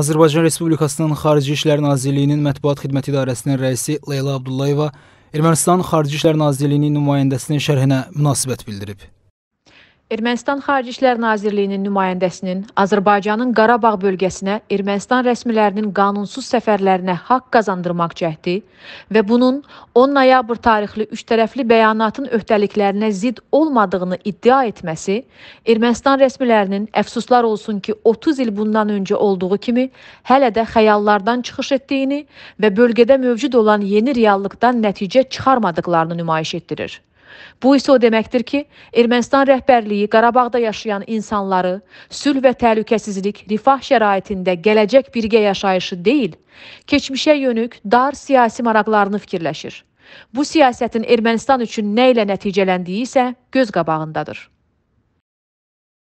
Azərbaycan Respublikasının Xarici İşlər Nazirliyinin Mətbuat Xidməti İdarəsinin rəisi Leyla Abdullayeva Ermənistan Xarici İşlər Nazirliyinin nümayəndəsinin şərhinə münasibət bildirib. Ermənistan Xarici İşlər Nazirliyinin nümayəndəsinin Azərbaycanın Qarabağ bölgəsinə Ermənistan rəsmilərinin qanunsuz səfərlərinə haqq qazandırmaq cəhdi və bunun 10 noyabr tarixli üçtərəfli bəyanatın öhdəliklərinə zidd olmadığını iddia etməsi Ermənistan rəsmilərinin əfsuslar olsun ki, 30 il bundan öncə olduğu kimi hələ də xəyallardan çıxış etdiyini və bölgədə mövcud olan yeni reallıqdan nəticə çıxarmadıqlarını nümayiş etdirir. Bu isə o deməkdir ki, Ermənistan rəhbərliyi Qarabağda yaşayan insanları sülh və təhlükəsizlik, rifah şəraitində gələcək birgə yaşayışı deyil, keçmişə yönük dar siyasi maraqlarını fikirləşir. Bu siyasətin Ermənistan üçün nə ilə nəticələndiyi isə göz qabağındadır.